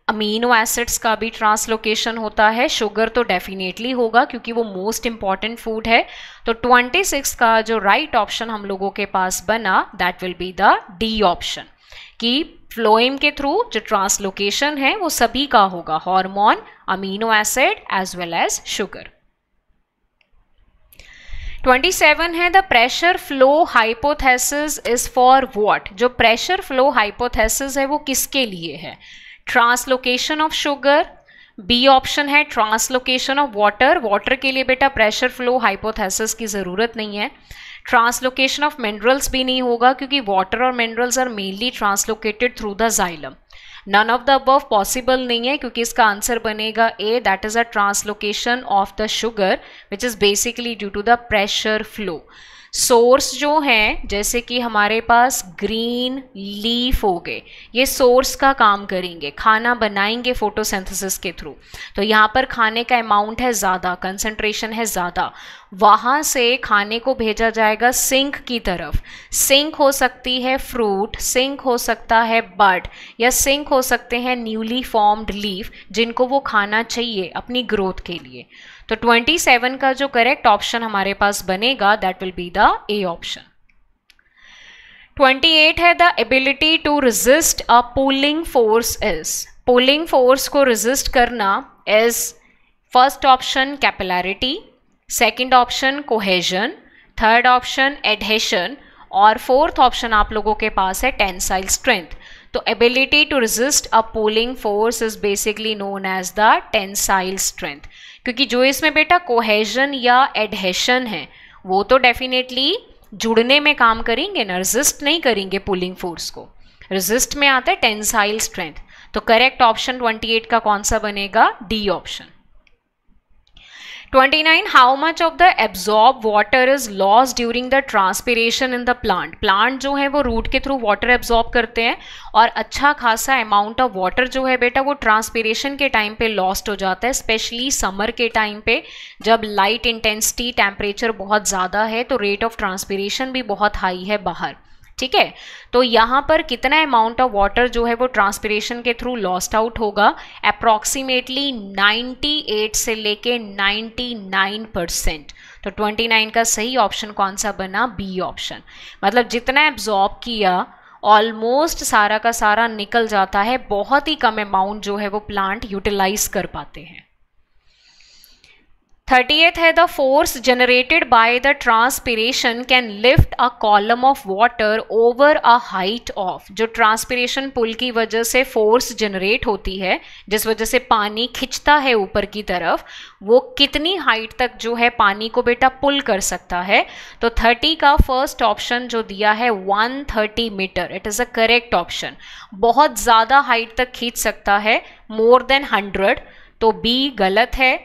अमीनो एसिड्स का भी ट्रांसलोकेशन होता है शुगर तो डेफिनेटली होगा क्योंकि वो मोस्ट इम्पॉर्टेंट फूड है तो 26 का जो राइट right ऑप्शन हम लोगों के पास बना that will be the D option कि फ्लोएम के थ्रू जो ट्रांसलोकेशन है वो सभी का होगा hormone amino acid as well as sugar 27 है the pressure flow hypothesis is for what जो प्रेशर फ्लो हाइपोथेसिस है वो किसके लिए है translocation of sugar B option है ट्रांसलोकेशन ऑफ वाटर वाटर के लिए बेटा प्रेशर फ्लो हाइपोथेसिस की ज़रूरत नहीं है ट्रांसलोकेशन ऑफ मिनरल्स भी नहीं होगा क्योंकि वाटर और minerals are mainly translocated through the xylem none of the above possible नहीं है क्योंकि इसका आंसर बनेगा A that is a translocation of the sugar which is basically due to the pressure flow source जो हैं जैसे कि हमारे पास ग्रीन लीफ हो गए ये सोर्स का काम करेंगे खाना बनाएंगे फोटोसिंथेसिस के थ्रू तो यहाँ पर खाने का अमाउंट है ज़्यादा कंसंट्रेशन है ज़्यादा वहाँ से खाने को भेजा जाएगा सिंक की तरफ सिंक हो सकती है फ्रूट सिंक हो सकता है बर्ड या सिंक हो सकते हैं न्यूली फॉर्म्ड लीफ जिनको वो खाना चाहिए अपनी ग्रोथ के लिए तो 27 का जो करेक्ट ऑप्शन हमारे पास बनेगा that will be the A option option. 28 है the ability to resist a pulling force is pulling force को रिजिस्ट करना is first option capillarity second option cohesion third option adhesion और फोर्थ ऑप्शन आप लोगों के पास है टेंसाइल स्ट्रेंथ तो ability to resist a pulling force is basically known as the tensile strength क्योंकि जो इसमें बेटा कोहेजन या एडहेशन है वो तो डेफिनेटली जुड़ने में काम करेंगे ना रजिस्ट नहीं करेंगे पुलिंग फोर्स को रजिस्ट में आता है टेंसाइल स्ट्रेंथ तो करेक्ट ऑप्शन 28 का कौन सा बनेगा D option 29 how much of the absorb water is lost during the transpiration in the plant plant जो है वो root के through water absorb करते हैं और अच्छा खासा amount of water जो है बेटा वो transpiration के time पे lost हो जाता है especially summer के time पे जब light intensity temperature बहुत ज़्यादा है तो rate of transpiration भी बहुत high है बाहर ठीक है तो यहाँ पर कितना अमाउंट ऑफ वाटर जो है वो ट्रांसपिरेशन के थ्रू लॉस्ट आउट होगा अप्रॉक्सीमेटली 98 से लेके 99 परसेंट तो 29 का सही ऑप्शन कौन सा बना बी ऑप्शन मतलब जितना एब्जॉर्ब किया ऑलमोस्ट सारा का सारा निकल जाता है बहुत ही कम अमाउंट जो है वो प्लांट यूटिलाइज कर पाते हैं थर्टीएथ है the force generated by the transpiration can lift a column of water over a height of जो ट्रांसपीरेशन पुल की वजह से फोर्स जनरेट होती है जिस वजह से पानी खिंचता है ऊपर की तरफ वो कितनी हाइट तक जो है पानी को बेटा पुल कर सकता है तो थर्टी का फर्स्ट ऑप्शन जो दिया है one thirty metre it is a correct option बहुत ज़्यादा हाइट तक खींच सकता है मोर देन हंड्रेड तो बी गलत है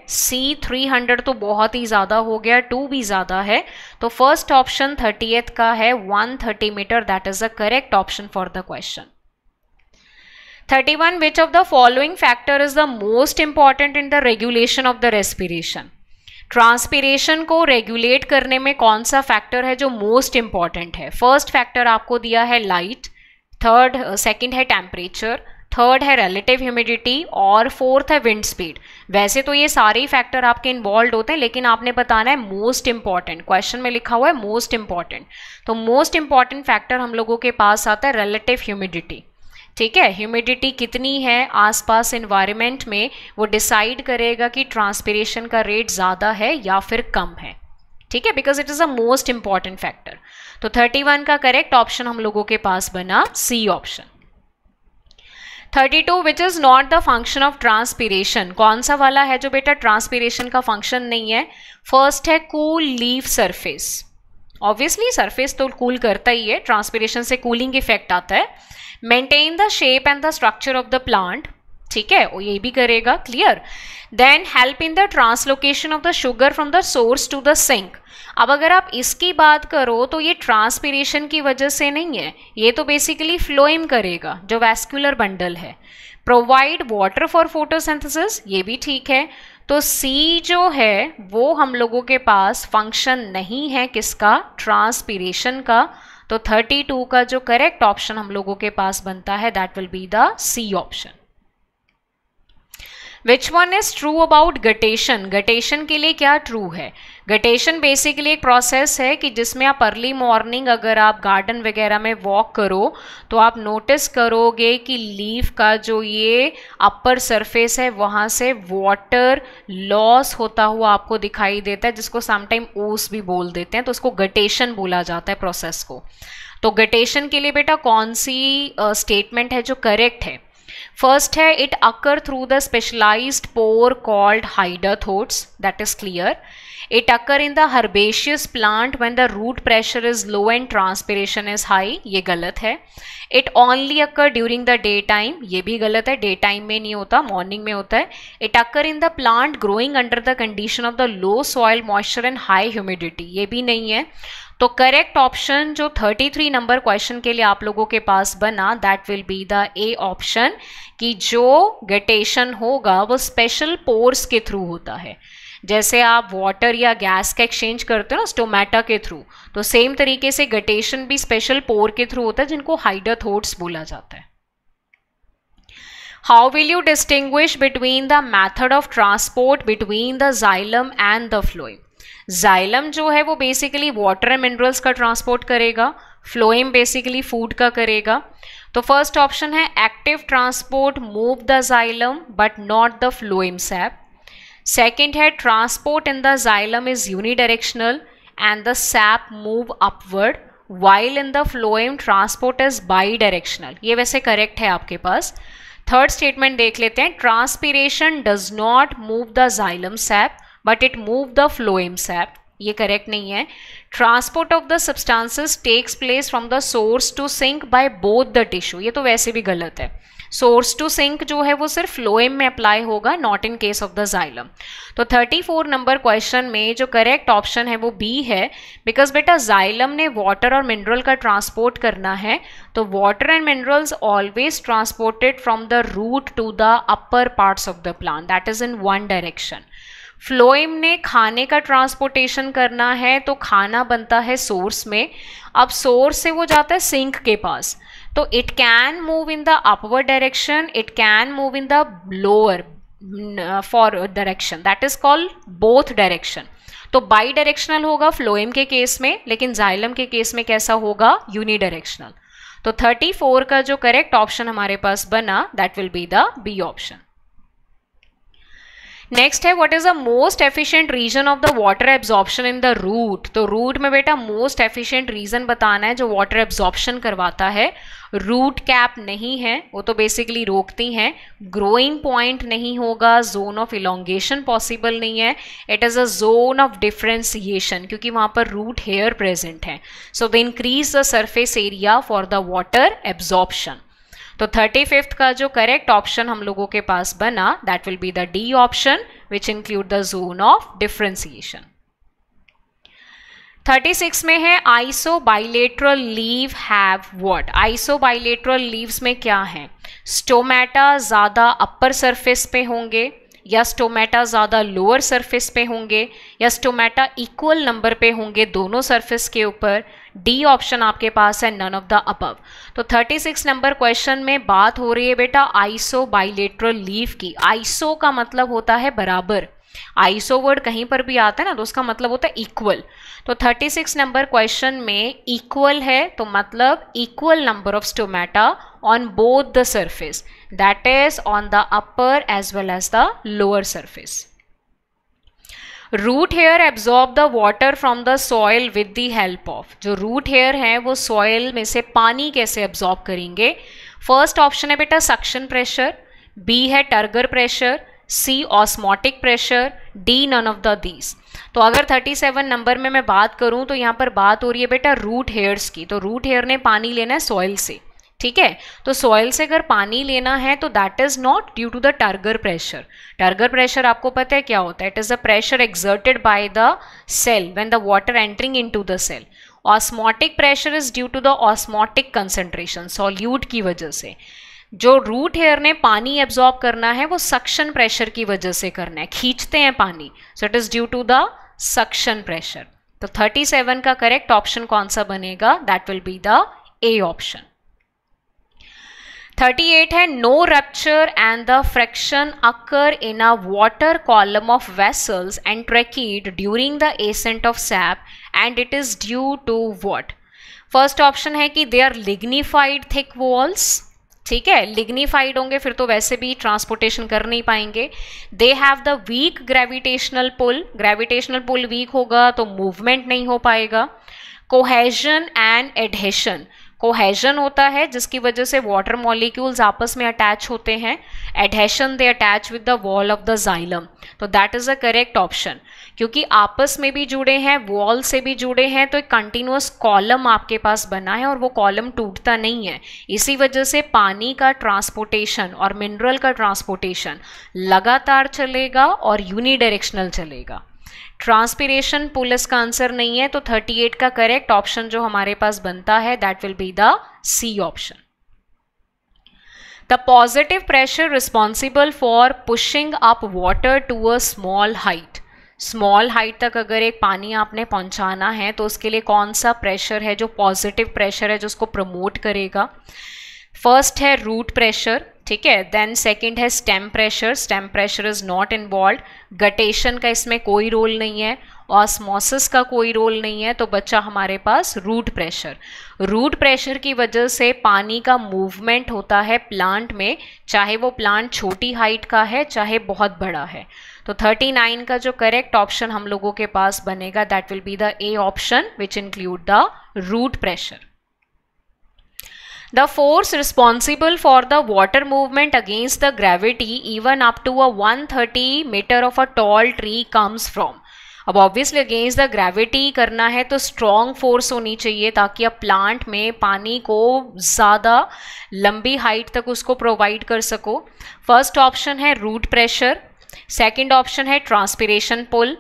थ्री 300 तो बहुत ही ज़्यादा हो गया टू भी ज़्यादा है तो फर्स्ट ऑप्शन एथ का है 130 metre that is a correct option for the question 31 which of the following factor is the most important in the regulation of the respiration transpiration को रेगुलेट करने में कौन सा फैक्टर है जो मोस्ट इंपॉर्टेंट है फर्स्ट फैक्टर आपको दिया है लाइट थर्ड सेकेंड है टेम्परेचर थर्ड है रिलेटिव ह्यूमिडिटी और फोर्थ है विंड स्पीड वैसे तो ये सारे ही फैक्टर आपके इन्वॉल्व होते हैं लेकिन आपने बताना है मोस्ट इंपॉर्टेंट क्वेश्चन में लिखा हुआ है मोस्ट इंपॉर्टेंट तो मोस्ट इंपॉर्टेंट फैक्टर हम लोगों के पास आता है रिलेटिव ह्यूमिडिटी ठीक है ह्यूमिडिटी कितनी है आसपास इन्वायरमेंट में वो डिसाइड करेगा कि ट्रांसपीरेशन का रेट ज़्यादा है या फिर कम है ठीक है because it is a most important factor तो 31 का करेक्ट ऑप्शन हम लोगों के पास बना C option thirty two which is not the function of transpiration कौन सा वाला है जो बेटा ट्रांसपीरेशन का फंक्शन नहीं है फर्स्ट है cool leave surface obviously surface तो कूल cool करता ही है ट्रांसपीरेशन से कूलिंग इफेक्ट आता है maintain the shape and the structure of the plant ठीक है वो ये भी करेगा clear then help in the translocation of the sugar from the source to the sink अब अगर आप इसकी बात करो तो ये ट्रांसपीरेशन की वजह से नहीं है ये तो बेसिकली फ्लोइम करेगा जो वैस्कुलर बंडल है प्रोवाइड वाटर फॉर फोटोसिंथेसिस ये भी ठीक है तो सी जो है वो हम लोगों के पास फंक्शन नहीं है किसका ट्रांसपीरेशन का तो 32 का जो करेक्ट ऑप्शन हम लोगों के पास बनता है that will be the C option which one is true about guttation guttation के लिए क्या ट्रू है गटेशन बेसिकली एक प्रोसेस है कि जिसमें आप अर्ली मॉर्निंग अगर आप गार्डन वगैरह में वॉक करो तो आप नोटिस करोगे कि लीफ का जो ये अपर सरफेस है वहाँ से वाटर लॉस होता हुआ आपको दिखाई देता है जिसको समटाइम ओस भी बोल देते हैं तो उसको गटेशन बोला जाता है प्रोसेस को तो गटेशन के लिए बेटा कौन सी स्टेटमेंट uh, है जो करेक्ट है फर्स्ट है it occur through the specialized pore called hydathode that is clear it occur in the herbaceous plant when the root pressure is low and transpiration is high ये गलत है it only occur during the day time ये भी गलत है day time में नहीं होता मॉर्निंग में होता है it occur in the plant growing under the condition of the low soil moisture and high humidity ये भी नहीं है तो करेक्ट ऑप्शन जो 33 नंबर क्वेश्चन के लिए आप लोगों के पास बना that will be the A option कि जो गटेशन होगा वो स्पेशल पोर्स के थ्रू होता है जैसे आप वाटर या गैस का एक्सचेंज करते हो ना स्टोमेटा के थ्रू तो सेम तरीके से गटेशन भी स्पेशल पोर के थ्रू होता है जिनको हाइडोथोट्स बोला जाता है how will you distinguish between the method of transport between the xylem and the phloem xylem जो है वो बेसिकली वाटर एंड मिनरल्स का ट्रांसपोर्ट करेगा फ्लोइम बेसिकली फूड का करेगा तो फर्स्ट ऑप्शन है active transport move the xylem but not the phloem sap second है transport in the xylem is unidirectional and the sap move upward while in the phloem transport is by directional ये वैसे correct है आपके पास third statement देख लेते हैं transpiration does not move the xylem sap but it move the phloem sap ये correct नहीं है transport of the substances takes place from the source to sink by both the tissue ये तो वैसे भी गलत है सोर्स टू सिंक जो है वो सिर्फ फ्लोएम में अप्लाई होगा not in case of the xylem तो 34 नंबर क्वेश्चन में जो करेक्ट ऑप्शन है वो बी है बिकॉज बेटा जाइलम ने वाटर और मिनरल का ट्रांसपोर्ट करना है तो water and minerals always transported from the root to the upper parts of the plant that is in one direction phloem ने खाने का ट्रांसपोर्टेशन करना है तो खाना बनता है सोर्स में अब सोर्स से वो जाता है सिंक के पास तो it can move in the upward direction it can move in the lower forward direction that is called both direction तो बाई डायरेक्शनल होगा फ्लोएम के केस में लेकिन जाइलम के केस में कैसा होगा यूनी डायरेक्शनल तो 34 का जो करेक्ट ऑप्शन हमारे पास बना that will be the B option next है what is the most efficient region of the water absorption in the root तो रूट में बेटा मोस्ट एफिशिएंट रीजन बताना है जो वाटर एब्जॉर्प्शन करवाता है रूट कैप नहीं है वो तो बेसिकली रोकती हैं ग्रोइंग पॉइंट नहीं होगा जोन ऑफ इलोंगेशन पॉसिबल नहीं है it is a zone of differentiation क्योंकि वहाँ पर रूट हेयर प्रेजेंट है so the increase the surface area for the water absorption तो थर्टी फिफ्थ का जो करेक्ट ऑप्शन हम लोगों के पास बना that will be the D option which include the zone of differentiation thirty six में है isobilateral leave have what isobilateral leaves में क्या है स्टोमेटा ज़्यादा अपर सरफेस पे होंगे या स्टोमेटा ज़्यादा लोअर सरफेस पे होंगे या स्टोमेटा इक्वल नंबर पे होंगे दोनों सरफेस के ऊपर डी ऑप्शन आपके पास है नन ऑफ द अपव तो 36 नंबर क्वेश्चन में बात हो रही है बेटा आइसो बाइलेट्रल लीव की आइसो का मतलब होता है बराबर आईसो वर्ड कहीं पर भी आता है ना तो उसका मतलब होता है इक्वल तो 36 नंबर क्वेश्चन में इक्वल है तो मतलब equal number of stomata on both the surface that is on the upper as well as the lower surface root hair absorb the water from the soil with the help of जो root hair है वो soil में से पानी कैसे absorb करेंगे first option है बेटा सक्शन प्रेशर बी है turgor pressure C osmotic pressure D none of the these तो अगर 37 नंबर में मैं बात करूं तो यहाँ पर बात हो रही है बेटा रूट हेयर्स की तो रूट हेयर ने पानी लेना है सॉइल से ठीक है तो सॉइल से अगर पानी लेना है तो that is not due to the turgor pressure turgor pressure आपको पता है क्या होता है it is the pressure exerted by the cell when the water entering into the cell osmotic pressure is due to the osmotic concentration solute की वजह से जो रूट हेयर ने पानी एब्जॉर्ब करना है वो सक्शन प्रेशर की वजह से करना है खींचते हैं पानी so it is due to the suction pressure तो 37 का करेक्ट ऑप्शन कौन सा बनेगा that will be the A option 38 है no rupture and the fraction occur in a water column of vessels and tracheid during the ascent of sap and it is due to what first option है कि they are lignified thick walls ठीक है lignified होंगे फिर तो वैसे भी transportation कर नहीं पाएंगे they have the weak gravitational pull gravitational pull weak होगा तो मूवमेंट नहीं हो पाएगा कोहेजन एंड एडहेशन कोहेजन होता है जिसकी वजह से वाटर मॉलिक्यूल्स आपस में अटैच होते हैं adhesion they attach with the wall of the xylem तो that is a correct option क्योंकि आपस में भी जुड़े हैं वॉल से भी जुड़े हैं तो एक कंटिन्यूस कॉलम आपके पास बना है और वो कॉलम टूटता नहीं है इसी वजह से पानी का ट्रांसपोर्टेशन और मिनरल का ट्रांसपोर्टेशन लगातार चलेगा और यूनिडायरेक्शनल चलेगा ट्रांसपीरेशन पुलिस का आंसर नहीं है तो 38 का करेक्ट ऑप्शन जो हमारे पास बनता है that will be the C option the positive pressure responsible for pushing up water to a small height small height तक अगर एक पानी आपने पहुंचाना है तो उसके लिए कौन सा प्रेशर है जो पॉजिटिव प्रेशर है जो उसको प्रमोट करेगा फर्स्ट है रूट प्रेशर ठीक है देन सेकंड है stem pressure stem pressure is not involve guttation का इसमें कोई रोल नहीं है ऑस्मोसिस का कोई रोल नहीं है तो बच्चा हमारे पास रूट प्रेशर रूट प्रेशर की वजह से पानी का मूवमेंट होता है प्लांट में चाहे वो प्लांट छोटी हाइट का है चाहे बहुत बड़ा है तो 39 का जो करेक्ट ऑप्शन हम लोगों के पास बनेगा that will be the A option which include the root pressure The force responsible for the water movement against the gravity even up to a 130 meter of a tall tree comes from. अब obviously against the gravity करना है तो strong force होनी चाहिए ताकि आप plant में पानी को ज़्यादा लंबी हाइट तक उसको प्रोवाइड कर सको फर्स्ट ऑप्शन है रूट प्रेशर सेकंड ऑप्शन है ट्रांसपीरेशन पुल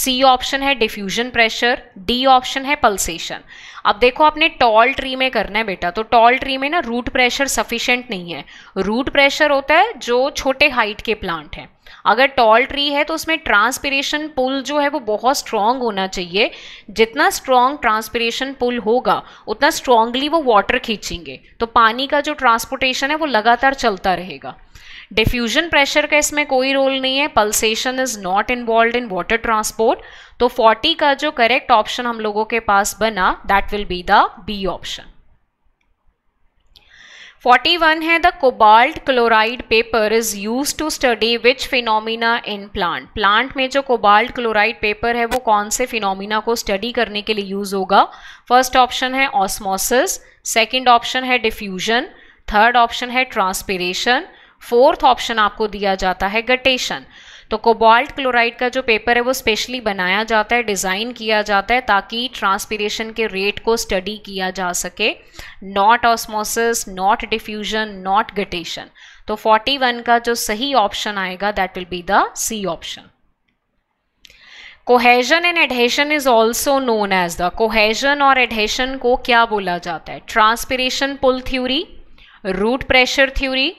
सी ऑप्शन है डिफ्यूजन प्रेशर डी ऑप्शन है पल्सेशन अब देखो आपने टॉल ट्री में करना है बेटा तो टॉल ट्री में ना रूट प्रेशर सफिशेंट नहीं है रूट प्रेशर होता है जो छोटे हाइट के प्लांट हैं अगर टॉल ट्री है तो उसमें ट्रांसपिरेशन पुल जो है वो बहुत स्ट्रांग होना चाहिए जितना स्ट्रांग ट्रांसपिरेशन पुल होगा उतना स्ट्रांगली वो वाटर खींचेंगे तो पानी का जो ट्रांसपोर्टेशन है वो लगातार चलता रहेगा डिफ्यूजन प्रेशर का इसमें कोई रोल नहीं है pulsation is not involve in water transport तो 40 का जो करेक्ट ऑप्शन हम लोगों के पास बना that will be the B option 41 है the cobalt chloride paper is use to study which phenomena in plant plant में जो कोबाल्ट क्लोराइड पेपर है वो कौन से फिनोमिना को स्टडी करने के लिए यूज होगा फर्स्ट ऑप्शन है ऑस्मोसिस सेकेंड ऑप्शन है डिफ्यूजन थर्ड ऑप्शन है ट्रांसपीरेशन फोर्थ ऑप्शन आपको दिया जाता है गटेशन तो कोबाल्ट क्लोराइड का जो पेपर है वो स्पेशली बनाया जाता है डिज़ाइन किया जाता है ताकि ट्रांसपीरेशन के रेट को स्टडी किया जा सके not osmosis not diffusion not guttation तो 41 का जो सही ऑप्शन आएगा that will be the C option cohesion and adhesion is also known as the cohesion और एडहेशन को क्या बोला जाता है transpiration pull theory root pressure theory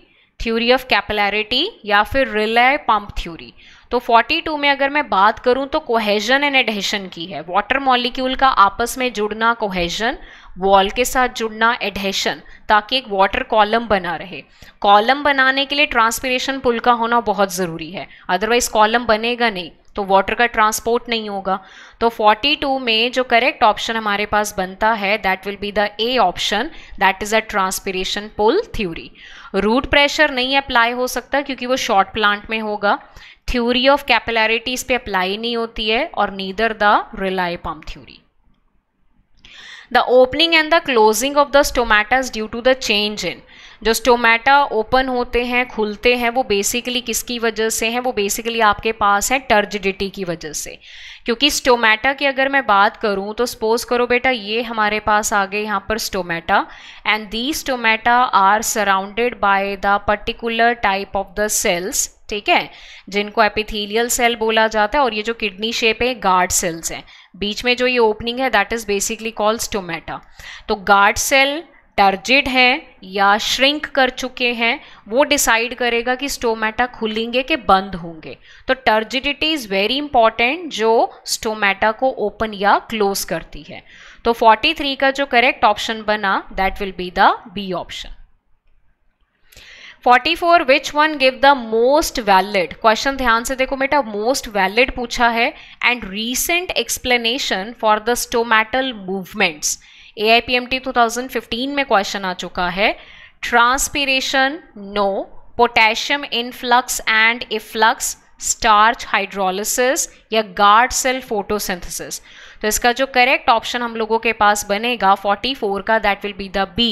theory of capillarity या फिर रिले पंप थ्योरी तो 42 में अगर मैं बात करूं तो कोहेजन एंड एडहेशन की है वाटर मॉलिक्यूल का आपस में जुड़ना कोहेजन वॉल के साथ जुड़ना एडहेशन ताकि एक वाटर कॉलम बना रहे कॉलम बनाने के लिए ट्रांसपीरेशन पुल का होना बहुत ज़रूरी है अदरवाइज कॉलम बनेगा नहीं तो वाटर का ट्रांसपोर्ट नहीं होगा तो 42 में जो करेक्ट ऑप्शन हमारे पास बनता है that will be the A option that is a transpiration pull theory root pressure नहीं अप्लाई हो सकता क्योंकि वो शॉर्ट प्लांट में होगा थ्योरी ऑफ कैपिलैरिटीज पे अप्लाई नहीं होती है और neither the relay pump theory the opening and the closing of the stomatas due to the change in जो स्टोमेटा ओपन होते हैं खुलते हैं वो बेसिकली किसकी वजह से हैं वो बेसिकली आपके पास है टर्जिडिटी की वजह से क्योंकि स्टोमेटा की अगर मैं बात करूं तो सपोज करो बेटा ये हमारे पास आ गए यहाँ पर stomata and the stomata are surrounded by the particular type of the cells ठीक है जिनको एपिथीलियल सेल बोला जाता है और ये जो किडनी शेप है गार्ड सेल्स हैं बीच में जो ये ओपनिंग है that is basically called stomata तो गार्ड सेल टर्जिड हैं या श्रिंक कर चुके हैं वो डिसाइड करेगा कि स्टोमेटा खुलेंगे कि बंद होंगे तो टर्जिडिटी इज़ वेरी इंपॉर्टेंट जो स्टोमेटा को ओपन या क्लोज करती है तो 43 का जो करेक्ट ऑप्शन बना that will be the B option 44 which one give the most valid question ध्यान से देखो बेटा मोस्ट वैलिड पूछा है and recent explanation for the stomatal movements A I P M T two thousand fifteen में question आ चुका है transpiration no potassium influx and efflux starch hydrolysis या गार्ड सेल फोटोसिंथेसिस तो इसका जो करेक्ट ऑप्शन हम लोगों के पास बनेगा 44 का that will be the B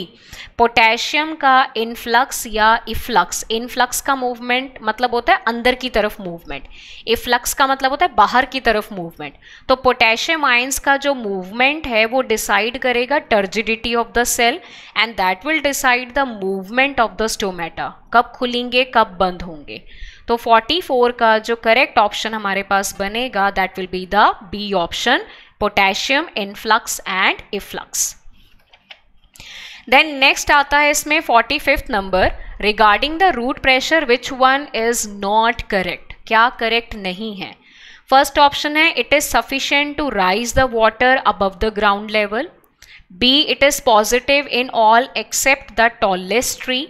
potassium का इनफ्लक्स या इफ्लक्स इनफ्लक्स का मूवमेंट मतलब होता है अंदर की तरफ मूवमेंट इफ्लक्स का मतलब होता है बाहर की तरफ मूवमेंट तो पोटेशियम आइंस का जो मूवमेंट है वो डिसाइड करेगा turgidity of the cell and that will decide the movement of the stomata कब खुलेंगे कब बंद होंगे तो 44 का जो करेक्ट ऑप्शन हमारे पास बनेगा that will be the B option potassium influx and efflux then next आता है इसमें forty fifth number regarding the root pressure which one is not correct क्या करेक्ट नहीं है फर्स्ट ऑप्शन है it is sufficient to rise the water above the ground level B it is positive in all except the tallest tree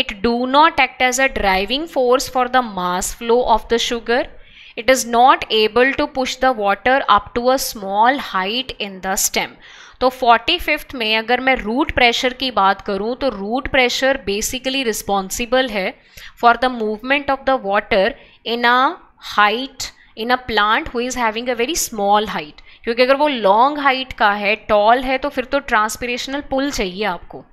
it do not act as a driving force for the mass flow of the sugar It is not able to push the water up to a small height in the stem. तो 45th में अगर मैं root pressure की बात करूं तो root pressure basically responsible है for the movement of the water in a height in a plant who is having a very small height क्योंकि अगर वो लॉन्ग हाइट का है टॉल है तो फिर तो ट्रांसपिरेशनल पुल चाहिए आपको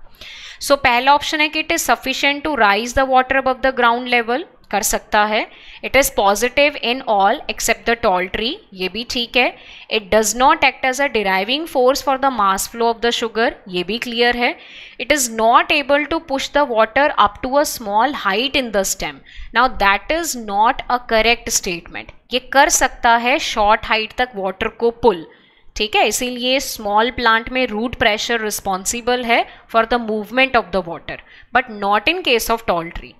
सो so, पहला ऑप्शन है कि it is sufficient to rise the water above the ground level कर सकता है it is positive in all except the tall tree ये भी ठीक है it does not act as a driving force for the mass flow of the sugar ये भी clear है it is not able to push the water up to a small height in the stem now that is not a correct statement ये कर सकता है short height तक water को पुल ठीक है इसीलिए स्मॉल प्लांट में रूट प्रेशर रिस्पॉन्सिबल है for the movement of the water but not in case of tall tree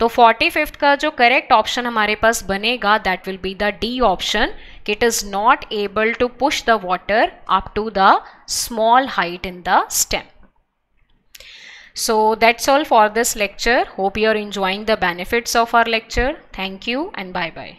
तो फोर्टी फिफ्थ का जो करेक्ट ऑप्शन हमारे पास बनेगा that will be the D option it is not able to push the water up to the small height in the stem. So that's all for this lecture. Hope you are enjoying the benefits of our lecture. Thank you and bye-bye.